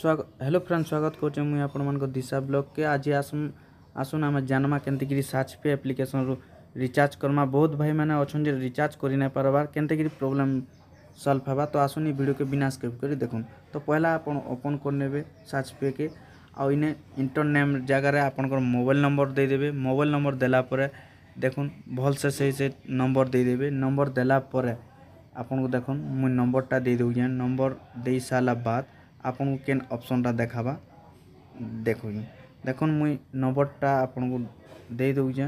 ସ୍ୱାଗତ hello friend ସ୍ୱାଗତ କରୁଛେ ମୁଇଁ ଆପଣମାନଙ୍କୁ ଦିଶା ବ୍ଲଗ୍କେ ଆଜି ଆସୁନ୍ ଆସୁନ୍ ଆମେ ଜାନ୍ମା କେନ୍ତିକିରି ସାର୍ଚ ପେ ଆପ୍ଲିକେସନ୍ରୁ ରିଚାର୍ଜ କର୍ମା ବହୁତ ଭାଇମାନେ ଅଛନ୍ ଯେ ରିଚାର୍ଜ କରି ନାଇଁ ପାର୍ବାର୍ କେନ୍ତିକିରି ପ୍ରୋବ୍ଲେମ୍ ସଲ୍ଭ ହେବା ତ ଆସୁନ୍ ଇ ଭିଡ଼ିଓକେ ବିନା ସ୍କିପ୍ କରି ଦେଖୁନ୍ ତ ପହିଲା ଆପଣ ଓପନ୍ କରିନେବେ ସାର୍ଚ ପେକେ ଆଉ ଇନେ ଇଣ୍ଟର ନେମ୍ ଜାଗାରେ ଆପଣଙ୍କର ମୋବାଇଲ ନମ୍ବର ଦେଇଦେବେ ମୋବାଇଲ ନମ୍ବର ଦେଲା ପରେ ଦେଖୁନ୍ ଭଲସେ ସେଇ ସେ ନମ୍ବର ଦେଇଦେବେ ନମ୍ବର ଦେଲା ପରେ ଆପଣଙ୍କୁ ଦେଖୁନ୍ ମୁଇଁ ନମ୍ବରଟା ଦେଇ ଦେଉଛେଁ ନମ୍ବର ଦେଇ ସାରିଲା ବାଦ আপনক কেন অপশনটা দেখাবা দেখোনি দেখো মই নম্বরটা আপনক দে দউজা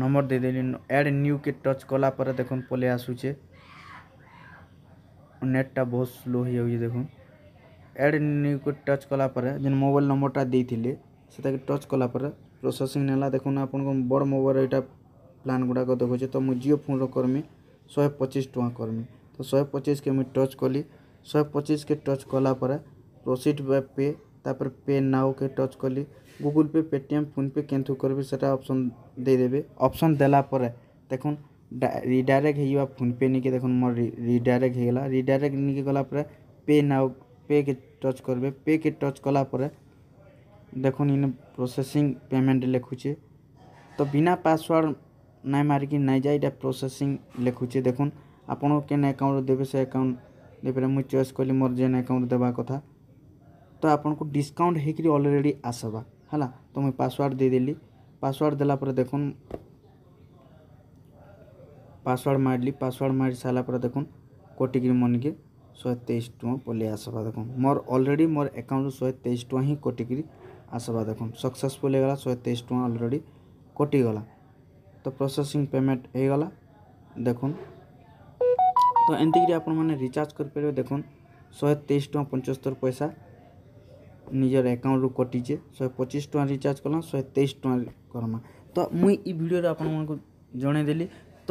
নম্বর দে দেন এড এ নিউ কে টাচ কলা পর দেখো পলে আসুচে নেটটা বহুত স্লো হহি হই দেখো এড এ নিউ কো টাচ কলা পর যখন মোবাইল নম্বরটা দি থিলে সেটাকে টাচ কলা পর প্রসেসিং নালা দেখো না আপনক বড় মোবাইল এটা প্ল্যান গুডা কো দেখোছ তো মু জিও ফোন লকরমি 125 টাকা করমি ତ ଶହେ ପଚିଶକେ ମୁଇଁ ଟଚ୍ କଲି ଶହେ ପଚିଶକେ ଟଚ୍ କଲା ପରେ ପ୍ରୋସିଡ଼୍ ବାଇ ପେ ତା'ପରେ ପେ ନାଓକେ ଟଚ୍ କଲି ଗୁଗୁଲ୍ ପେ ପେଟିଏମ୍ ଫୋନ୍ପେ କେନ୍ଥୁ କରିବି ସେଟା ଅପସନ୍ ଦେଇଦେବେ ଅପସନ୍ ଦେଲା ପରେ ଦେଖୁନ୍ ରିଡାଇରେକ୍ଟ ହେଇଯିବା ଫୋନ୍ପେ ନିକେ ଦେଖୁନ୍ ମୋର ରିଡାଇରେକ୍ଟ ହେଇଗଲା ରିଡାଇରେକ୍ଟ ନିକେ ଗଲା ପରେ ପେ ନାଓ ପେକେ ଟଚ୍ କରିବେ ପେକେ ଟଚ୍ କଲା ପରେ ଦେଖୁନ୍ ଇନେ ପ୍ରୋସେସିଂ ପେମେଣ୍ଟ ଲେଖୁଛେ ତ ବିନା ପାସୱାର୍ଡ଼ ନାଇଁ ମାରିକି ନାଇଁ ଯାଏ ଇଟା ପ୍ରୋସେସିଂ ଲେଖୁଛେ ଦେଖୁନ୍ ଆପଣ କେନ୍ ଆକାଉଣ୍ଟ୍ ଦେବେ ସେ ଆକାଉଣ୍ଟ୍ ଦେଇପାରିବେ ମୁଇଁ ଚଏସ୍ କଲି ମୋର ଯେନ୍ ଆକାଉଣ୍ଟ୍ ଦେବା କଥା ତ ଆପଣଙ୍କୁ ଡିସ୍କାଉଣ୍ଟ୍ ହେଇକିରି ଅଲ୍ରେଡ଼ି ଆସ୍ବା ହେଲା ତ ମୁଇଁ ପାସ୍ୱାର୍ଡ଼୍ ଦେଇଦେଲି ପାସ୍ୱାର୍ଡ଼୍ ଦେଲା ପରେ ଦେଖୁନ୍ ପାସ୍ୱାର୍ଡ଼୍ ମାରିଲି ପାସ୍ୱାର୍ଡ଼୍ ମାରି ସାରିଲା ପରେ ଦେଖୁନ୍ କଟିକିରି ମନିକେ ଶହେ ତେଇଶ ଟଙ୍କା ପଲେଇ ଆସ୍ବା ଦେଖୁନ୍ ମୋର ଅଲ୍ରେଡ଼ି ମୋର ଆକାଉଣ୍ଟ୍ରୁ ଶହେ ତେଇଶ ଟଙ୍କା ହିଁ କଟିକିରି ଆସ୍ବା ଦେଖୁନ୍ ସକ୍ସେସଫୁଲ୍ ହେଇଗଲା ଶହେ ତେଇଶ ଟଙ୍କା ଅଲ୍ରେଡ଼ି କଟିଗଲା ତ ପ୍ରୋସେସିଂ ପେମେଣ୍ଟ ହେଇଗଲା ଦେଖୁନ୍ ତ ଏମିତିକିରି ଆପଣମାନେ ରିଚାର୍ଜ କରିପାରିବେ ଦେଖନ୍ ଶହେ ତେଇଶ ଟଙ୍କା ପଞ୍ଚସ୍ତରୀ ପଇସା ନିଜର ଆକାଉଣ୍ଟରୁ କଟିଛେ ଶହେ ପଚିଶ ଟଙ୍କା ରିଚାର୍ଜ କଲା ଶହେ ତେଇଶ ଟଙ୍କା କର୍ମା ତ ମୁଇଁ ଇ ଭିଡ଼ିଓରେ ଆପଣମାନଙ୍କୁ ଜଣେଇଦେଲି ତ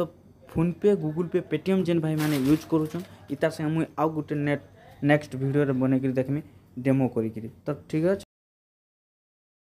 ଫୋନ୍ପେ ଗୁଗୁଲ୍ ପେ ପେଟିଏମ୍ ଯେନ୍ ଭାଇମାନେ ୟୁଜ୍ କରୁଛନ୍ ଇତାର୍ ସାଙ୍ଗେ ମୁଇଁ ଆଉ ଗୋଟେ ନେଟ୍ ନେକ୍ସଟ ଭିଡ଼ିଓରେ ବନେଇକିରି ଦେଖ୍ମି ଡେମୋ କରିକିରି ତ ଠିକ୍ ଅଛି